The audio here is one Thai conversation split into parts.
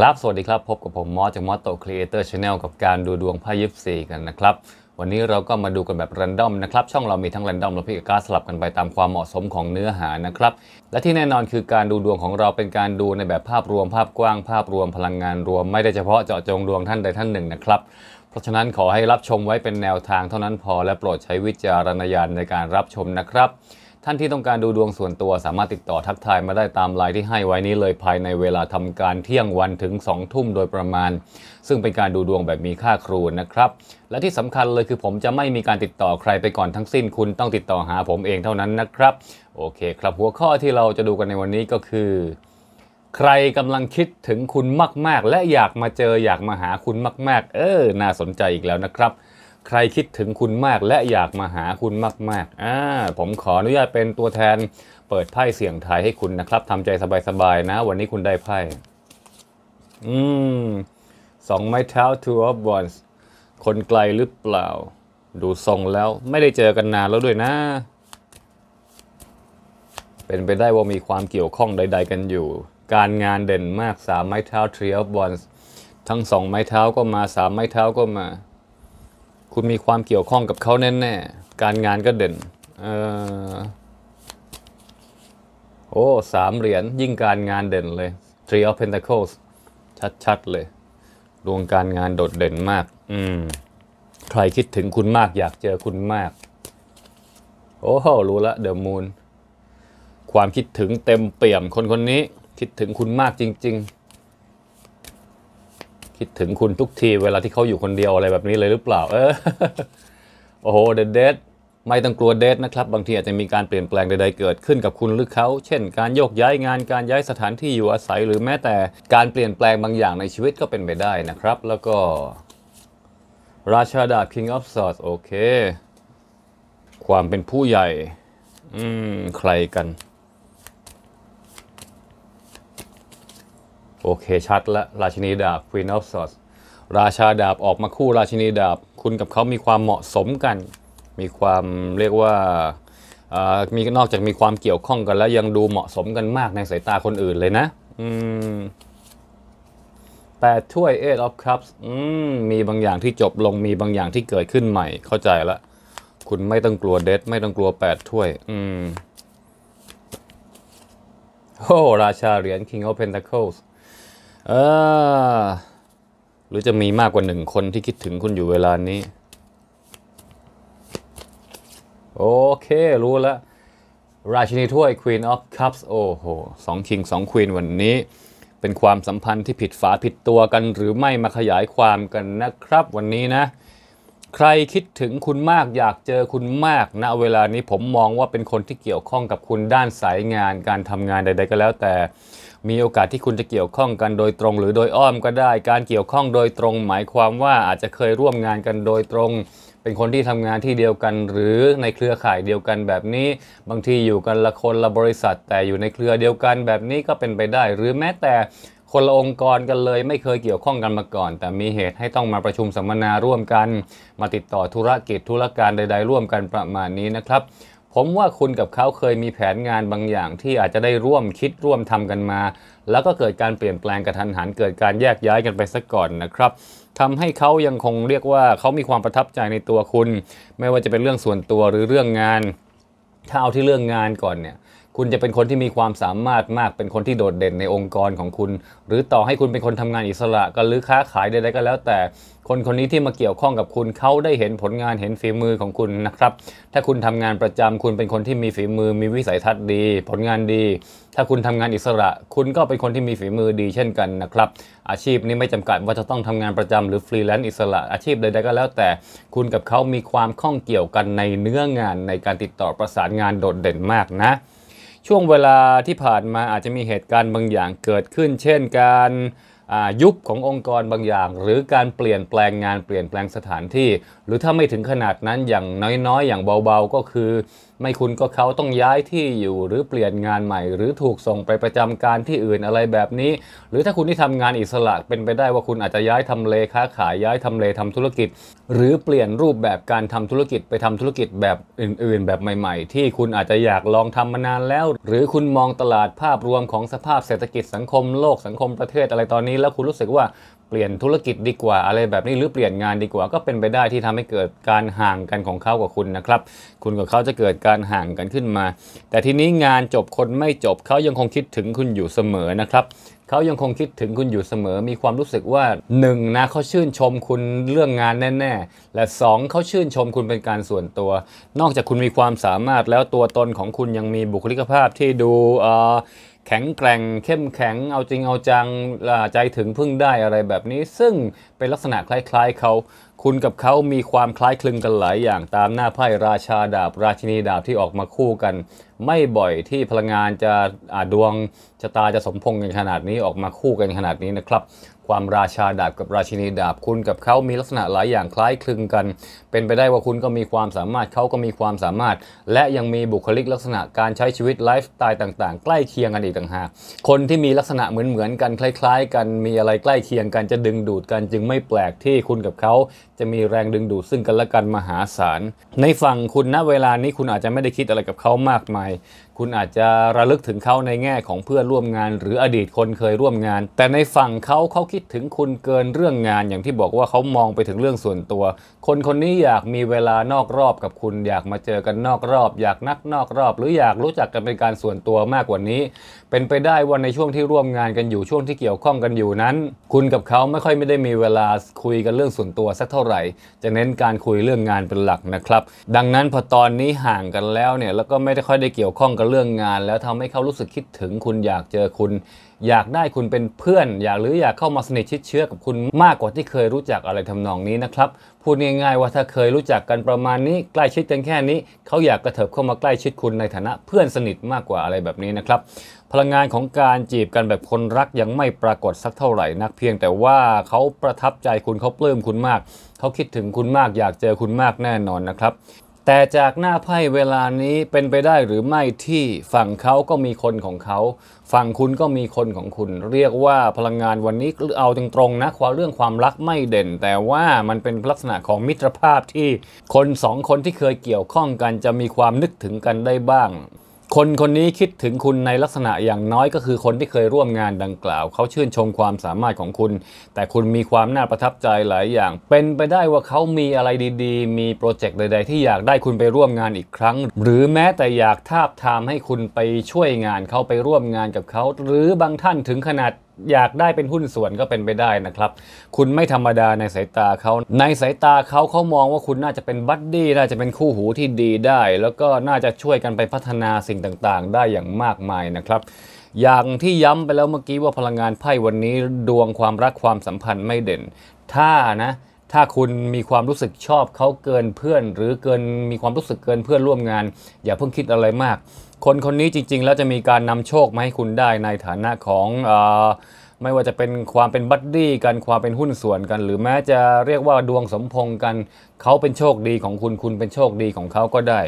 ครับ สวัสดีครับ พบกับผม มอสจากมอสโตครีเอเตอร์ชาแนลกับการดูดวงไพ่ยิปซีกันนะครับ วันนี้เราก็มาดูกันแบบรันดอมนะครับ ช่องเรามีทั้งรันดอมและพิการสลับกันไปตามความเหมาะสมของเนื้อหานะครับ และที่แน่นอนคือการดูดวงของเราเป็นการดูในแบบภาพรวมภาพกว้างภาพรวมพลังงานรวมไม่ได้เฉพาะเจาะจงดวงท่านใดท่านหนึ่งนะครับ เพราะฉะนั้นขอให้รับชมไว้เป็นแนวทางเท่านั้นพอและโปรดใช้วิจารณญาณในการรับชมนะครับท่านที่ต้องการดูดวงส่วนตัวสามารถติดต่อทักทายมาได้ตามไลน์ที่ให้ไว้นี้เลยภายในเวลาทำการเที่ยงวันถึง 2 ทุ่มโดยประมาณ ซึ่งเป็นการดูดวงแบบมีค่าครูนะครับ และที่สำคัญเลยคือผมจะไม่มีการติดต่อใครไปก่อนทั้งสิ้นคุณต้องติดต่อหาผมเองเท่านั้นนะครับ โอเคครับหัวข้อที่เราจะดูกันในวันนี้ก็คือ ใครกำลังคิดถึงคุณมาก ๆ และอยากมาเจออยากมาหาคุณมาก ๆ เออ น่าสนใจอีกแล้วนะครับใครคิดถึงคุณมากและอยากมาหาคุณมาก ๆ อ่า ผมขออนุญาตเป็นตัวแทน เปิดไพ่เสี่ยงทายให้คุณนะครับ ทำใจสบายๆนะ วันนี้คุณได้ไพ่ อืมสองไม้เท้า two of wands คนไกลหรือเปล่า ดูทรงแล้ว ไม่ได้เจอกันนานแล้วด้วยนะ เป็นไปได้ว่ามีความเกี่ยวข้องใด ๆ กันอยู่ การงานเด่นมากสามไม้เท้า three of wands ทั้งสองไม้เท้าก็มาสามไม้เท้าก็มาคุณมีความเกี่ยวข้องกับเขาแน่ๆการงานก็เด่นออโอ้ สามเหรียญยิ่งการงานเด่นเลย Three of Pentacles ชัดๆ เลย ดวงการงานโดดเด่นมาก อืม ใครคิดถึงคุณมากอยากเจอคุณมาก โอ้โห รู้ละเดอะมูนความคิดถึงเต็มเปี่ยมคนคนนี้ คิดถึงคุณมากจริง ๆคิดถึงคุณทุกทีเวลาที่เขาอยู่คนเดียวอะไรแบบนี้เลยหรือเปล่า เออโอ้โหเดดเดไม่ต้องกลัวเดทนะครับบางทีอาจจะมีการเปลี่ยนแปลงใดๆเกิดขึ้นกับคุณหรือเขา เช่นการโยกย้ายงานการย้ายสถานที่อยู่อาศัยหรือแม้แต่การเปลี่ยนแปลงบางอย่างในชีวิตก็เป็นไปได้นะครับ แล้วก็ ราชาดาบ King of Swords โอเคความเป็นผู้ใหญ่ อืมใครกันโอเค ชัดละ ราชินีดาบ Queen of Swords ราชาดาบออกมาคู่ราชินีดาบ คุณกับเขามีความเหมาะสมกัน มีความเรียกว่า มีนอกจากมีความเกี่ยวข้องกัน แล้วยังดูเหมาะสมกันมากในสายตาคนอื่นเลยนะแปดถ้วย Eight of Cups มมีบางอย่างที่จบลงมีบางอย่างที่เกิดขึ้นใหม่ เข้าใจละ คุณไม่ต้องกลัวเดทไม่ต้องกลัวแปดถ้วย อืมโอ้ราชาเหรียญ King of Pentacles เออหรือจะมีมากกว่าหนึ่งคนที่คิดถึงคุณอยู่เวลานี้ โอเครู้แล้ว ราชินีถ้วย Queen of Cups โอ้โหสองคิงสองควีนวันนี้ เป็นความสัมพันธ์ที่ผิดฝาผิดตัวกัน หรือไม่มาขยายความกันนะครับ วันนี้นะ ใครคิดถึงคุณมากอยากเจอคุณมากณนะเวลานี้ผมมองว่าเป็นคนที่เกี่ยวข้องกับคุณด้านสายงานการทำงานใด ๆ ก็แล้วแต่มีโอกาสที่คุณจะเกี่ยวข้องกันโดยตรงหรือโดยอ้อมก็ได้ การเกี่ยวข้องโดยตรงหมายความว่าอาจจะเคยร่วมงานกันโดยตรง เป็นคนที่ทำงานที่เดียวกัน หรือในเครือข่ายเดียวกันแบบนี้ บางทีอยู่กันละคนละบริษัท แต่อยู่ในเครือเดียวกันแบบนี้ก็เป็นไปได้หรือแม้แต่คนละองค์กรกันเลยไม่เคยเกี่ยวข้องกันมาก่อน แต่มีเหตุให้ต้องมาประชุมสัมมนาร่วมกันมาติดต่อธุรกิจธุรการใดๆ ร่วมกันประมาณนี้นะครับผมว่าคุณกับเขาเคยมีแผนงานบางอย่างที่อาจจะได้ร่วมคิดร่วมทำกันมา แล้วก็เกิดการเปลี่ยนแปลงกระทันหันเกิดการแยกย้ายกันไปซะก่อนนะครับทำให้เขายังคงเรียกว่าเขามีความประทับใจในตัวคุณ ไม่ว่าจะเป็นเรื่องส่วนตัวหรือเรื่องงานถ้าเอาที่เรื่องงานก่อนเนี่ยคุณจะเป็นคนที่มีความสามารถมาก เป็นคนที่โดดเด่นในองค์กรของคุณ หรือต่อให้คุณเป็นคนทำงานอิสระก็หรือค้าขายใดๆก็แล้ว แต่ คนคนนี้ที่มาเกี่ยวข้องกับคุณเขาได้เห็นผลงาน เห็นฝีมือของคุณนะครับ ถ้าคุณทำงานประจำ คุณเป็นคนที่มีฝีมือ มีวิสัยทัศน์ดี ผลงานดี ถ้าคุณทำงานอิสระ คุณก็เป็นคนที่มีฝีมือดีเช่นกันนะครับ อาชีพนี้ไม่จำกัดว่าจะต้องทำงานประจำหรือฟรีแลนซ์อิสระ อาชีพใดๆก็แล้ว แต่ คุณกับเขามีความข้องเกี่ยวกันในเนื้องานในการติดต่อประสานงานโดดเด่นมากนะช่วงเวลาที่ผ่านมาอาจจะมีเหตุการณ์บางอย่างเกิดขึ้นเช่นการยุบขององค์กรบางอย่างหรือการเปลี่ยนแปลงงานเปลี่ยนแปลงสถานที่ หรือถ้าไม่ถึงขนาดนั้นอย่างน้อยๆอย่างเบาๆก็คือไม่คุณก็เขาต้องย้ายที่อยู่หรือเปลี่ยนงานใหม่ หรือถูกส่งไปประจำการที่อื่นอะไรแบบนี้ หรือถ้าคุณที่ทำงานอิสระเป็นไปได้ว่าคุณอาจจะย้ายทำเลค้าขายย้ายทำเลทำธุรกิจ หรือเปลี่ยนรูปแบบการทำธุรกิจไปทำธุรกิจแบบอื่นๆแบบใหม่ ๆ ที่คุณอาจจะอยากลองทำมานานแล้ว หรือคุณมองตลาดภาพรวมของสภาพเศรษฐกิจสังคมโลกสังคมประเทศอะไรตอนนี้แล้วคุณรู้สึกว่าปลี่ยนธุรกิจดีกว่าอะไรแบบนี้หรือเปลี่ยนงานดีกว่า ก็เป็นไปได้ที่ทำให้เกิดการห่างกันของเขากับคุณนะครับ คุณกับเขาจะเกิดการห่างกันขึ้นมา แต่ทีนี้งานจบคนไม่จบเขายังคงคิดถึงคุณอยู่เสมอนะครับเขายังคงคิดถึงคุณอยู่เสมอ มีความรู้สึกว่า1นะเขาชื่นชมคุณเรื่องงานแน่ๆและ 2เขาชื่นชมคุณเป็นการส่วนตัว นอกจากคุณมีความสามารถแล้วตัวตนของคุณยังมีบุคลิกภาพที่ดูเออแข็งแกร่ง เข้มแข็ง เอาจริงเอาจังใจถึงพึ่งได้อะไรแบบนี้ซึ่งเป็นลักษณะคล้ายๆเขา คุณกับเขามีความคล้ายคลึงกันหลายอย่างตามหน้าไพ่ราชาดาบราชินีดาบ ที่ออกมาคู่กันไม่บ่อยที่พลังงานจะดวงชะตาจะสมพงกันขนาดนี้ออกมาคู่กันขนาดนี้นะครับ ความราชาดาบกับราชินีดาบคุณกับเขามีลักษณะหลายอย่างคล้ายคลึงกัน เป็นไปได้ว่าคุณก็มีความสามารถเขาก็มีความสามารถ และยังมีบุคลิกลักษณะการใช้ชีวิตไลฟ์สไตล์ต่างๆใกล้เคียงกันอีกต่างหากคนที่มีลักษณะเหมือนๆกันคล้ายๆ กันมีอะไรใกล้เคียงกันจะดึงดูดกัน จึงไม่แปลกที่คุณกับเขาจะมีแรงดึงดูดซึ่งกันและกันมหาศาลในฝั่งคุณณเวลานี้คุณอาจจะไม่ได้คิดอะไรกับเขามากมาย why คุณอาจจะระลึกถึงเขาในแง่ของเพื่อนร่วมงาน หรืออดีตคนเคยร่วมงาน แต่ในฝั่งเขาเขาคิดถึงคุณเกินเรื่องงาน อย่างที่บอกว่าเขามองไปถึงเรื่องส่วนตัว คนคนนี้อยากมีเวลานอกรอบกับคุณอยากมาเจอกันนอกรอบอยากนักนอกรอบ หรืออยากรู้จักกันเป็นการส่วนตัวมากกว่านี้ เป็นไปได้ว่าในช่วงที่ร่วมงานกันอยู่ช่วงที่เกี่ยวข้องกันอยู่นั้น คุณกับเขาไม่ค่อยไม่ได้มีเวลาคุยกันเรื่องส่วนตัวสักเท่าไหร่ จะเน้นการคุยเรื่องงานเป็นหลักนะครับ ดังนั้นพอตอนนี้ห่างกันแล้วเนี่ยแล้วก็ไม่ได้ค่อยได้เกี่ยวข้องกันเรื่องงานแล้วทำให้เขารู้สึกคิดถึงคุณอยากเจอคุณ อยากได้คุณเป็นเพื่อนอยากหรืออยากเข้ามาสนิทชิดเชื้อกับคุณมากกว่าที่เคยรู้จักอะไรทำนองนี้นะครับ พูดง่ายๆว่าถ้าเคยรู้จักกันประมาณนี้ใกล้ชิดกันแค่นี้เขาอยากกระเถิบเข้ามาใกล้ชิดคุณในฐานะ เพื่อนสนิทมากกว่าอะไรแบบนี้นะครับ พลังงานของการจีบกันแบบคนรักยังไม่ปรากฏสักเท่าไหร่นักเพียงแต่ว่าเขาประทับใจคุณเขาปลื้มคุณมากเขาคิดถึงคุณมากอยากเจอคุณมากแน่นอนนะครับแต่จากหน้าไพ่เวลานี้เป็นไปได้หรือไม่ที่ฝั่งเขาก็มีคนของเขาฝั่งคุณก็มีคนของคุณ เรียกว่าพลังงานวันนี้เอาตรงๆนะความเรื่องความรักไม่เด่น แต่ว่ามันเป็นลักษณะของมิตรภาพที่ คนสองคนที่เคยเกี่ยวข้องกันจะมีความนึกถึงกันได้บ้างคนคนนี้คิดถึงคุณในลักษณะอย่างน้อยก็คือคนที่เคยร่วมงานดังกล่าว เขาชื่นชมความสามารถของคุณ แต่คุณมีความน่าประทับใจหลายอย่าง เป็นไปได้ว่าเขามีอะไรดีๆ มีโปรเจกต์ใด ๆที่อยากได้คุณไปร่วมงานอีกครั้ง หรือแม้แต่อยากทาบทามให้คุณไปช่วยงานเขาไปร่วมงานกับเขาหรือบางท่านถึงขนาดอยากได้เป็นหุ้นส่วนก็เป็นไปได้นะครับ คุณไม่ธรรมดาในสายตาเขา ในสายตาเขาเขามองว่าคุณน่าจะเป็นบัดดี้น่าจะเป็นคู่หูที่ดีได้ แล้วก็น่าจะช่วยกันไปพัฒนาสิ่งต่างๆ ได้อย่างมากมายนะครับ อย่างที่ย้ำไปแล้วเมื่อกี้ว่าพลังงานไพ่วันนี้ดวงความรักความสัมพันธ์ไม่เด่น ถ้านะถ้าคุณมีความรู้สึกชอบเขาเกินเพื่อน หรือเกินมีความรู้สึกเกินเพื่อนร่วมงาน อย่าเพิ่งคิดอะไรมากคนคนนี้จริงๆแล้วจะมีการนำโชคมาให้คุณได้ในฐานะของอไม่ว่าจะเป็นความเป็นบัดดี้กันความเป็นหุ้นส่วนกัน หรือแม้จะเรียกว่าดวงสมพงกันเขาเป็นโชคดีของคุณคุณเป็นโชคดีของเขาก็ได้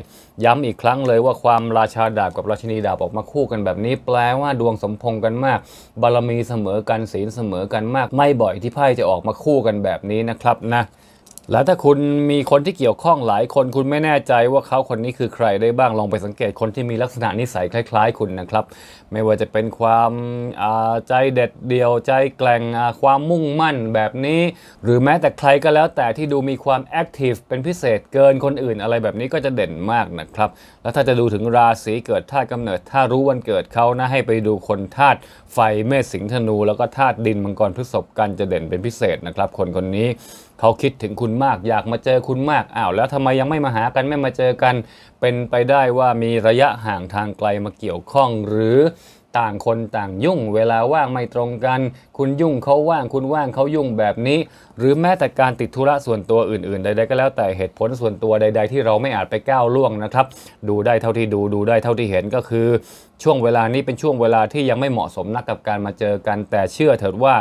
ย้ำอีกครั้งเลยว่าความราชาดาบกับราชินีดาบออกมาคู่กันแบบนี้ แปลว่าดวงสมพงกันมาก บารมีเสมอกันศีลเสมอกันมากไม่บ่อยที่ไพ่จะออกมาคู่กันแบบนี้นะครับนะแล้วถ้าคุณมีคนที่เกี่ยวข้องหลายคนคุณไม่แน่ใจว่าเขาคนนี้คือใครได้บ้างลองไปสังเกตคนที่มีลักษณะนิสัยคล้าย ๆ คุณนะครับ ไม่ว่าจะเป็นความใจเด็ดเดี่ยวใจ แกล่งความมุ่งมั่นแบบนี้ หรือแม้แต่ใครก็แล้วแต่ที่ดูมีความแอคทีฟเป็นพิเศษเกินคนอื่นอะไรแบบนี้ก็จะเด่นมากนะครับ แล้วถ้าจะดูถึงราศีเกิดธาตุกำเนิด ถ้ารู้วันเกิดเขานะให้ไปดูคนธาตุไฟเมษสิงธนู แล้วก็ธาตุดินมังกรพฤษภกันจะเด่นเป็นพิเศษนะครับ คนคนนี้เขาคิดถึงคุณมากอยากมาเจอคุณมากอ้าว แล้วทำไมยังไม่มาหากันไม่มาเจอกัน เป็นไปได้ว่ามีระยะห่างทางไกลมาเกี่ยวข้องหรือต่างคนต่างยุ่ง เวลาว่างไม่ตรงกัน คุณยุ่งเขาว่างคุณว่างเขายุ่งแบบนี้ หรือแม้แต่การติดธุระส่วนตัวอื่น ๆใดๆก็แล้วแต่เหตุผลส่วนตัวใด ๆ ที่เราไม่อาจไปก้าวล่วงนะครับ ดูได้เท่าที่ดูดูได้เท่าที่เห็นก็คือ ช่วงเวลานี้เป็นช่วงเวลาที่ยังไม่เหมาะสมนักกับการมาเจอกัน แต่เชื่อเถิดว่า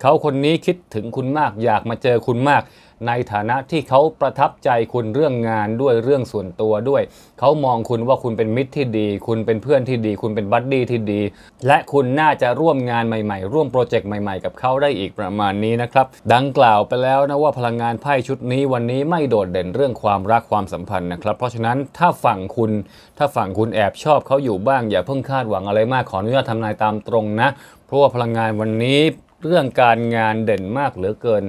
เขาคนนี้คิดถึงคุณมากอยากมาเจอคุณมาก ในฐานะที่เขาประทับใจคุณเรื่องงานด้วยเรื่องส่วนตัวด้วย เขามองคุณว่าคุณเป็นมิตรที่ดี คุณเป็นเพื่อนที่ดี คุณเป็นบัดดี้ที่ดี และคุณน่าจะร่วมงานใหม่ๆ ร่วมโปรเจกต์ใหม่ๆกับเขาได้อีกประมาณนี้นะครับ ดังกล่าวไปแล้วนะว่าพลังงานไพ่ชุดนี้วันนี้ไม่โดดเด่นเรื่องความรักความสัมพันธ์นะครับ เพราะฉะนั้นถ้าฝั่งคุณถ้าฝั่งคุณแอบชอบเขาอยู่บ้าง อย่าเพิ่งคาดหวังอะไรมากขออนุญาตทำนายตามตรงนะ เพราะว่าพลังงานวันนี้เรื่องการงานเด่นมากเหลือเกิน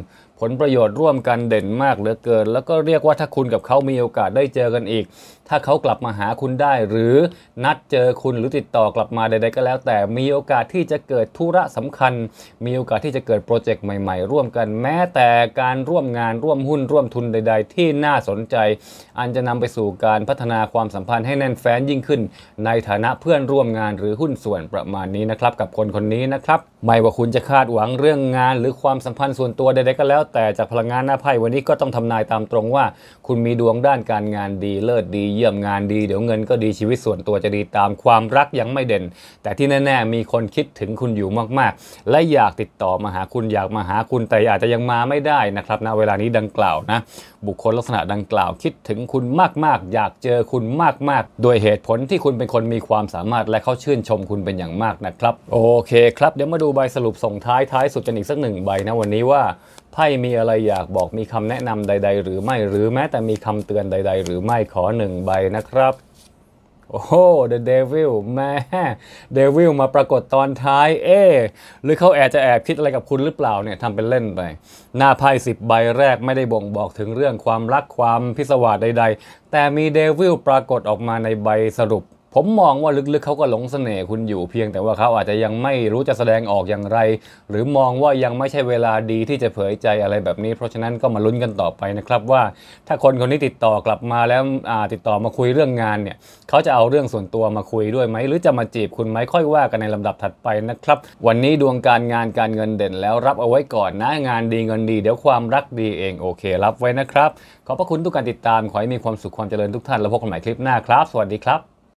ผลประโยชน์ร่วมกันเด่นมากเหลือเกินแล้วก็เรียกว่าถ้าคุณกับเขามีโอกาสได้เจอกันอีก ถ้าเขากลับมาหาคุณได้หรือนัดเจอคุณหรือติดต่อกลับมาใดๆ ก็แล้ว แต่มีโอกาสที่จะเกิดธุระสำคัญมีโอกาสที่จะเกิดโปรเจกต์ใหม่ ๆ ร่วมกัน แม้แต่การร่วมงานร่วมหุ้นร่วมทุนใดๆ ที่น่าสนใจ อันจะนำไปสู่การพัฒนาความสัมพันธ์ให้แน่นแฟ้นยิ่งขึ้น ในฐานะเพื่อนร่วมงานหรือหุ้นส่วนประมาณนี้นะครับ กับคนคนนี้นะครับไม่ว่าคุณจะคาดหวังเรื่องงานหรือความสัมพันธ์ส่วนตัวใดๆ ก็แล้วแต่จากพลังงานหน้าไพ่วันนี้ก็ต้องทำนายตามตรงว่า คุณมีดวงด้านการงานดีเลิศดีเยี่ยมงานดีเดี๋ยวเงินก็ดีชีวิตส่วนตัวจะดีตามความรักยังไม่เด่น แต่ที่แน่ ๆ มีคนคิดถึงคุณอยู่มากๆ และอยากติดต่อมาหาคุณอยากมาหาคุณแต่อาจจะยังมาไม่ได้นะครับ ณเวลานี้ดังกล่าวนะ บุคคลลักษณะดังกล่าวคิดถึงคุณมากๆ อยากเจอคุณมากๆโดยเหตุผลที่คุณเป็นคนมีความสามารถและเขาชื่นชมคุณเป็นอย่างมากนะครับ โอเคครับ เดี๋ยวมาดูใบสรุปส่งท้ายท้ายสุดกันอีกสักหนึ่งใบนะวันนี้ว่าไพ่มีอะไรอยากบอกมีคำแนะนำใด ๆ หรือไม่หรือแม้แต่มีคำเตือนใด ๆ หรือไม่ขอหนึ่งใบนะครับ โอ้โห The Devil แม่เดวิลมาปรากฏตอนท้าย เอ๊หรือเขาแอบจะแอบคิดอะไรกับคุณหรือเปล่าเนี่ยทำเป็นเล่นไปหน้าไพ่สิบใบแรกไม่ได้บ่งบอกถึงเรื่องความรักความพิศวาสใด ๆ แต่มี Devil ปรากฏออกมาในใบสรุปผมมองว่าลึกๆเขาก็หลงเสน่ห์คุณอยู่เพียง แต่ว่าเขาอาจจะยังไม่รู้จะแสดงออกอย่างไร หรือมองว่ายังไม่ใช่เวลาดีที่จะเผยใจอะไรแบบนี้ เพราะฉะนั้นก็มาลุ้นกันต่อไปนะครับว่า ถ้าคนคนนี้ติดต่อกลับมาแล้วติดต่อมาคุยเรื่องงานเนี่ยเขาจะเอาเรื่องส่วนตัวมาคุยด้วยไหมหรือจะมาจีบคุณไหมค่อยว่ากันในลำดับถัดไปนะครับ วันนี้ดวงการงานการเงินเด่นแล้วรับเอาไว้ก่อนนะงานดีเงินดีเดี๋ยวความรักดีเองโอเครับไว้นะครับขอบพระคุณทุกการติดตามขอให้มีความสุขความเจริญทุกท่านแล้วพบกันใหม่คลิปหน้าครับสวัสดีครับ